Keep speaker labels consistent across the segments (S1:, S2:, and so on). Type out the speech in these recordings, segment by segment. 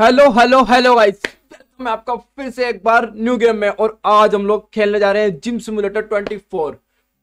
S1: hello hello hello guys मैं आपका फिर से एक बार न्यू गेम में और आज हम लोग खेलने जा रहे हैं जिम सिमुलेटर 24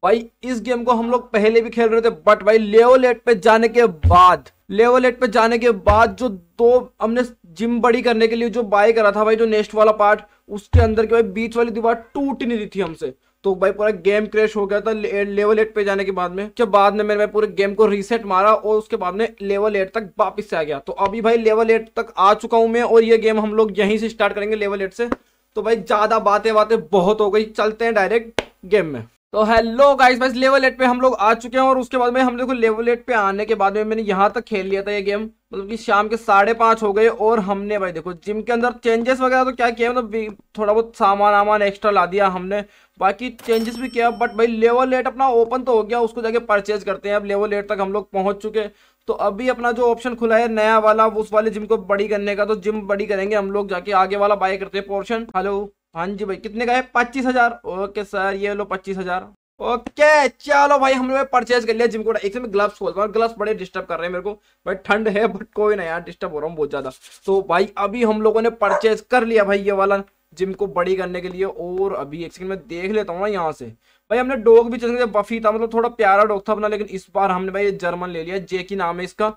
S1: भाई इस गेम को हम लोग पहले भी खेल रहे थे बट भाई लेवल एट पे जाने के बाद लेवल एट पे जाने के बाद जो दो हमने जिम बड़ी करने के लिए जो बाय करा था भाई जो नेक्स्ट वाला पार्ट उसके अंदर के भाई बीच वाली दीवार टूट नहीं रही थी हमसे तो भाई पूरा गेम क्रैश हो गया था ले, लेवल एट पे जाने के बाद में जब बाद में मैंने भाई पूरे गेम को रीसेट मारा और उसके बाद में लेवल एट तक वापस से आ गया तो अभी भाई लेवल एट तक आ चुका हूँ मैं और ये गेम हम लोग यहीं से स्टार्ट करेंगे लेवल एट से तो भाई ज़्यादा बातें बातें बहुत हो गई चलते हैं डायरेक्ट गेम में तो हेलो गाइस बस लेवल एट पे हम लोग आ चुके हैं और उसके बाद में हम लोग लेवल एट पे आने के बाद में मैंने यहाँ तक खेल लिया था ये गेम मतलब कि शाम के साढ़े पाँच हो गए और हमने भाई देखो जिम के अंदर चेंजेस वगैरह तो क्या किया मतलब थोड़ा बहुत सामान वामान एक्स्ट्रा ला दिया हमने बाकी चेंजेस भी किया बट भाई लेवल एट अपना ओपन तो हो गया उसको जाके परचेज करते हैं अब लेवल एट तक हम लोग पहुँच चुके तो अभी अपना जो ऑप्शन खुला है नया वाला उस वाले जिम को बड़ी करने का तो जिम बड़ी करेंगे हम लोग जाके आगे वाला बाय करते हैं पोर्शन हेलो हाँ जी भाई कितने का है पच्चीस हजार ओके सर ये लो पच्चीस हजार ओके चलो भाई हम लोग परचेज कर लिया जिम को एक से मैं ग्लव्स खोलता हूँ ग्लव्स बड़े डिस्टर्ब कर रहे हैं मेरे को भाई ठंड है बट कोई ना यार डिस्टर्ब हो रहा हूँ बहुत ज्यादा तो भाई अभी हम लोगों ने परचेज कर लिया भाई ये वाला जिम को बड़ी करने के लिए और अभी एक सेकंड में देख लेता हूँ ना यहाँ से भाई हमने डॉग भी चेंज बफी था मतलब थोड़ा प्यारा डॉग था अपना लेकिन इस बार हमने भाई ये जर्मन ले लिया जेकी नाम है इसका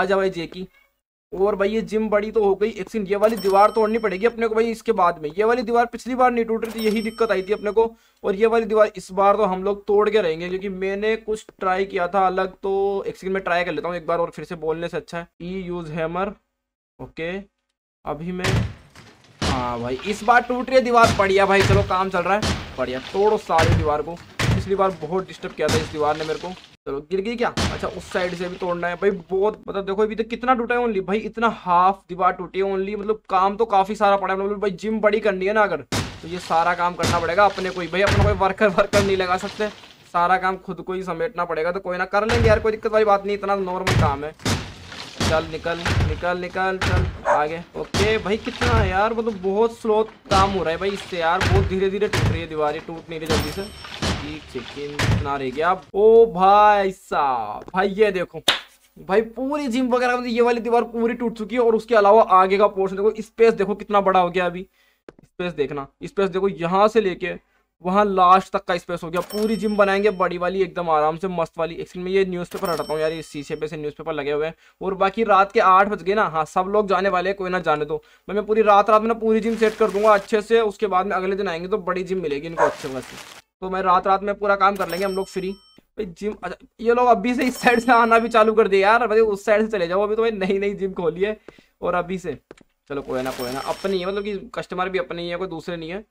S1: आ जा भाई जेकी और भाई ये जिम बड़ी तो हो गई एक सीन ये वाली दीवार तोड़नी पड़ेगी अपने को भाई इसके बाद में ये वाली दीवार पिछली बार नहीं टूट रही थी यही दिक्कत आई थी अपने को और ये वाली दीवार इस बार तो हम लोग तोड़ के रहेंगे क्योंकि मैंने कुछ ट्राई किया था अलग तो एक सीन में ट्राई कर लेता हूँ एक बार और फिर से बोलने से अच्छा है ई यूज हैमर ओके अभी मैं हाँ भाई इस बार टूट रही है दीवार बढ़िया भाई चलो काम चल रहा है बढ़िया तोड़ो सारी दीवार को पिछली बार बहुत डिस्टर्ब किया था इस दीवार ने मेरे को चलो गिर गई क्या अच्छा उस साइड से भी तोड़ना है भाई बहुत मतलब देखो अभी तक तो कितना टूटा है ओनली भाई इतना हाफ दीवार टूटी है ओनली मतलब काम तो काफ़ी सारा पड़ा है मतलब भाई जिम बड़ी करनी है ना अगर तो ये सारा काम करना पड़ेगा अपने कोई भाई अपना कोई वर्कर वर्कर नहीं लगा सकते सारा काम खुद को ही समेटना पड़ेगा तो कोई ना कर लेंगे यार कोई दिक्कत वाली बात नहीं इतना नॉर्मल काम है चल निकल निकल निकल चल आगे ओके भाई कितना है यार मतलब बहुत स्लो काम हो रहा है भाई इससे यार बहुत धीरे धीरे टूट रही है दीवार टूट नहीं रही जल्दी से की चिकन कितना रह गया ओ भाई साहब भाई ये देखो भाई पूरी जिम वगैरह तो ये वाली दीवार पूरी टूट चुकी है और उसके अलावा आगे का पोर्शन देखो स्पेस देखो कितना बड़ा हो गया अभी स्पेस देखना स्पेस देखो यहाँ से लेके वहाँ लास्ट तक का स्पेस हो गया पूरी जिम बनाएंगे बड़ी वाली एकदम आराम से मस्त वाली एक्चुअली मैं ये न्यूज़पेपर हटाता हूँ यार इस शीशे पे से न्यूज़पेपर लगे हुए हैं और बाकी रात के आठ बज गए ना हाँ सब लोग जाने वाले हैं कोई ना जाने दो मैं, पूरी रात रात में ना पूरी जिम सेट कर दूंगा अच्छे से उसके बाद में अगले दिन आएंगे तो बड़ी जिम मिलेगी इनको अच्छे खासी तो मैं रात रात में पूरा काम कर लेंगे हम लोग फ्री भाई जिम अच्छा, ये लोग अभी से इस साइड से आना भी चालू कर दिया यार भाई उस साइड से चले जाओ अभी तो भाई नई नई जिम खोली है और अभी से चलो कोई ना कोई ना अपनी है मतलब कि कस्टमर भी अपने ही है कोई दूसरे नहीं है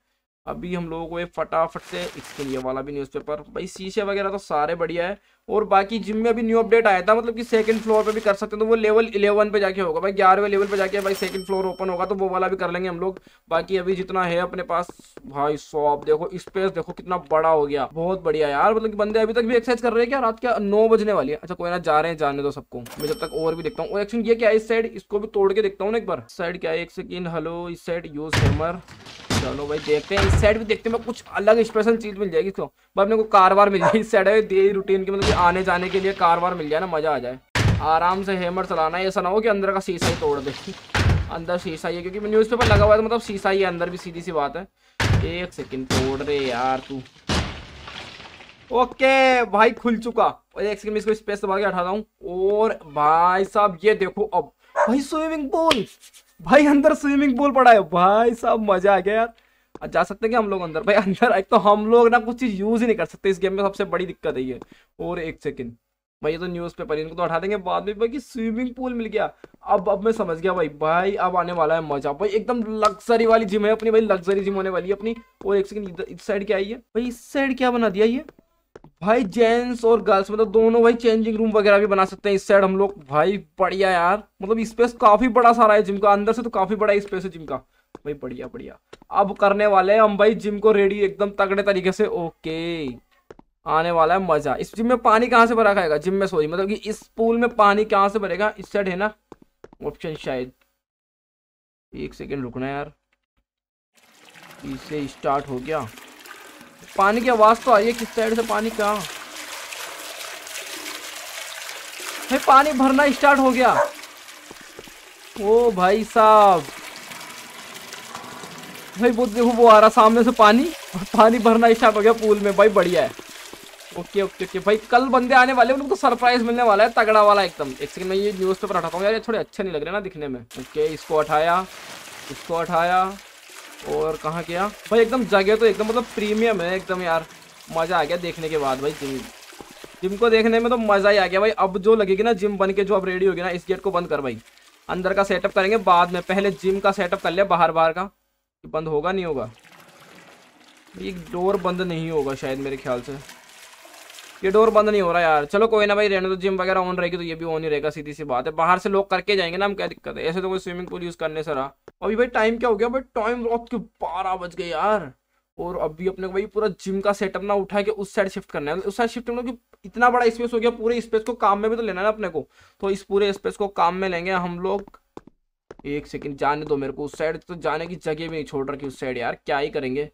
S1: अभी हम लोगों को ये फटाफट से इसके लिए वाला भी न्यूज़पेपर भाई शीशे वगैरह तो सारे बढ़िया है और बाकी जिम में अभी न्यू अपडेट आया था मतलब कि सेकंड फ्लोर पे भी कर सकते हैं तो वो लेवल इलेवन पे जाके होगा भाई ग्यारहवें लेवल पे जाके भाई सेकंड फ्लोर ओपन होगा तो वो वाला भी कर लेंगे हम लोग बाकी अभी जितना है अपने पास भाई शॉप देखो स्पेस देखो कितना बड़ा हो गया बहुत बढ़िया यार मतलब कि बंदे अभी तक भी एक्सरसाइज कर रहे हैं क्या रात के नौ बजने वाली है अच्छा कोई ना जा रहे हैं जाने दो सबको मैं जब तक और भी देखता हूँ और एक्चुअली ये क्या इस साइड इसको भी तोड़ के देखता हूँ ना एक बार साइड क्या है एक सेकेंड हेलो इस साइड यूज हेमर चलो भाई देखते हैं इस साइड भी देखते हैं कुछ अलग स्पेशल चीज़ मिल जाएगी तो भाई अपने को कारवार मिल जाएगी इस साइड है डेली रूटीन के मतलब आने जाने के लिए कारवार मिल जाए ना मज़ा आ जाए आराम से हेमर चलाना ऐसा ना हो कि अंदर का शीशा ही तोड़ दे अंदर शीशा ही है क्योंकि न्यूज पेपर लगा हुआ है तो मतलब शीशा ही अंदर भी सीधी सी बात है एक सेकंड तोड़ रहे यार तू ओके भाई खुल चुका और एक सेकंड में इसको स्पेस दबा के हटाता हूँ और भाई साहब ये देखो अब भाई स्विमिंग पूल भाई अंदर स्विमिंग पूल पड़ा है भाई सब मजा आ गया यार जा सकते हैं हम लोग अंदर भाई अंदर एक तो हम लोग ना कुछ चीज यूज ही नहीं कर सकते इस गेम में सबसे बड़ी दिक्कत है ये और एक सेकंड भाई ये तो न्यूज पेपर इनको तो हटा देंगे बाद में भाई स्विमिंग पूल मिल गया अब अब मैं समझ गया भाई भाई अब आने वाला है मजा भाई एकदम लग्जरी वाली जिम है अपनी भाई लग्जरी जिम होने वाली है अपनी और एक सेकंड इस साइड क्या आई है भाई इस साइड क्या बना दिया ये भाई जेंट्स और गर्ल्स मतलब दोनों भाई चेंजिंग रूम वगैरह भी बना सकते हैं इस साइड हम लोग भाई बढ़िया यार मतलब स्पेस काफी बड़ा सारा है जिम का अंदर से तो काफी बड़ा स्पेस है जिम का भाई बढ़िया बढ़िया अब करने वाले हैं हम भाई जिम को रेडी एकदम तगड़े तरीके से ओके आने वाला है मजा इस जिम में पानी कहाँ से भरा खाएगा जिम में सॉरी मतलब कि इस पूल में पानी कहाँ से भरेगा इस साइड है ना ऑप्शन शायद एक सेकेंड रुकना यार इससे स्टार्ट हो गया पानी की आवाज़ तो आई है किस साइड से पानी कहाँ भाई पानी भरना स्टार्ट हो गया ओ भाई साहब भाई वो देखो वो आ रहा सामने से पानी पानी भरना स्टार्ट हो गया पूल में भाई बढ़िया है ओके ओके ओके भाई कल बंदे आने वाले उनको तो सरप्राइज मिलने वाला है तगड़ा वाला एकदम एक सेकंड मैं ये पेपर हटाता हूँ यार ये थोड़े अच्छे नहीं लग रहे ना दिखने में ओके इसको हटाया इसको हटाया और कहाँ गया भाई एकदम जगह तो एकदम मतलब प्रीमियम है एकदम यार मज़ा आ गया देखने के बाद भाई जिम जिम को देखने में तो मज़ा ही आ गया भाई अब जो लगेगी ना जिम बन के जो अब रेडी होगी ना इस गेट को बंद कर भाई अंदर का सेटअप करेंगे बाद में पहले जिम का सेटअप कर लिया बाहर बाहर का बंद होगा नहीं होगा ये डोर बंद नहीं होगा शायद मेरे ख्याल से ये डोर बंद नहीं हो रहा यार चलो कोई ना भाई रहने तो जिम वगैरह ऑन रहेगी तो ये भी ऑन ही रहेगा सीधी सी बात है बाहर से लोग करके जाएंगे ना हम क्या दिक्कत है ऐसे तो कोई स्विमिंग पूल यूज़ करने से रहा अभी भाई टाइम क्या हो गया भाई टाइम रात के बारह बज गए यार और अभी अपने को भाई पूरा जिम का सेटअप ना उठा के उस साइड शिफ्ट करना है उस साइड शिफ्ट करना इतना बड़ा स्पेस हो गया पूरे स्पेस को काम में भी तो लेना है ना अपने को तो इस पूरे स्पेस को काम में लेंगे हम लोग एक सेकेंड जाने दो मेरे को उस साइड तो जाने की जगह भी नहीं छोड़ रखी उस साइड यार क्या ही करेंगे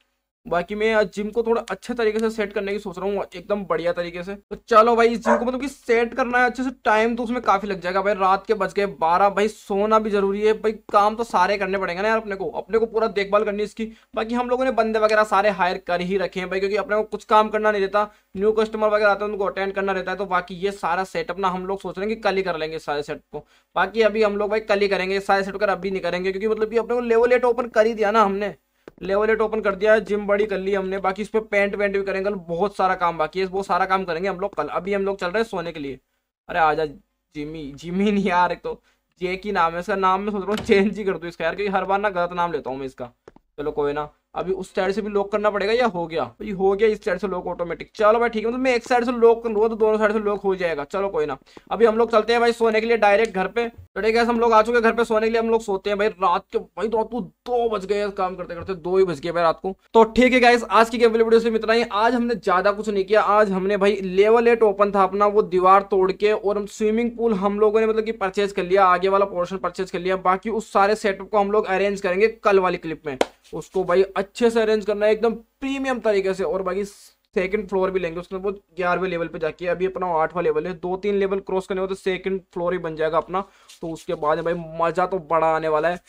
S1: बाकी मैं आज जिम को थोड़ा अच्छे तरीके से सेट करने की सोच रहा हूँ एकदम बढ़िया तरीके से तो चलो भाई इस जिम को मतलब कि सेट करना है अच्छे से टाइम तो उसमें काफी लग जाएगा भाई रात के बज गए बारह भाई सोना भी जरूरी है भाई काम तो सारे करने पड़ेंगे ना यार अपने को अपने को पूरा देखभाल करनी है इसकी बाकी हम लोगों ने बंदे वगैरह सारे हायर कर ही रखे हैं भाई क्योंकि अपने को कुछ काम करना नहीं रहता न्यू कस्टमर वगैरह आते हैं उनको अटेंड करना रहता है तो बाकी ये सारा सेटअप ना हम लोग सोच रहे हैं कि कल ही कर लेंगे सारे सेट को बाकी अभी हम लोग भाई कल ही करेंगे सारे सेट कर अभी नहीं करेंगे क्योंकि मतलब कि अपने को लेवल एट ओपन कर ही दिया ना हमने लेवल एट ओपन कर दिया है जिम बड़ी कर ली हमने बाकी इस पर पेंट वेंट भी करेंगे बहुत सारा काम बाकी है वो सारा काम करेंगे हम लोग कल अभी हम लोग चल रहे हैं सोने के लिए अरे आजा जिमी जिमी नहीं यार एक तो जे की नाम है इसका नाम मैं सोच रहा हूँ चेंज ही कर दूँ इसका यार क्योंकि हर बार ना गलत नाम लेता हूँ मैं इसका चलो कोई ना अभी उस साइड से भी लॉक करना पड़ेगा या हो गया ये हो गया इस साइड से लॉक ऑटोमेटिक चलो भाई ठीक है मतलब मैं एक साइड से लॉक करूँगा तो दोनों साइड से लॉक हो जाएगा चलो कोई ना अभी हम लोग चलते हैं भाई सोने के लिए डायरेक्ट घर पे तो ठीक है हम लोग आ चुके घर पे सोने के लिए हम लोग सोते हैं भाई रात के भाई तो को दो बज गए काम करते करते दो ही बज गए भाई रात को तो ठीक है गाइस आज की गेम वीडियो से इतना ही आज हमने ज्यादा कुछ नहीं किया आज हमने भाई लेवल एट ओपन था अपना वो दीवार तोड़ के और हम स्विमिंग पूल हम लोगों ने मतलब की परचेज कर लिया आगे वाला पोर्शन परचेज कर लिया बाकी उस सारे सेटअप को हम लोग अरेंज करेंगे कल वाली क्लिप में उसको भाई अच्छे से अरेंज करना है एकदम प्रीमियम तरीके से और बाकी सेकंड फ्लोर भी लेंगे उसके वो ग्यारहवें लेवल पे जाके अभी अपना आठवां लेवल है दो तीन लेवल क्रॉस करने हो तो सेकंड फ्लोर ही बन जाएगा अपना तो उसके बाद भाई मजा तो बड़ा आने वाला है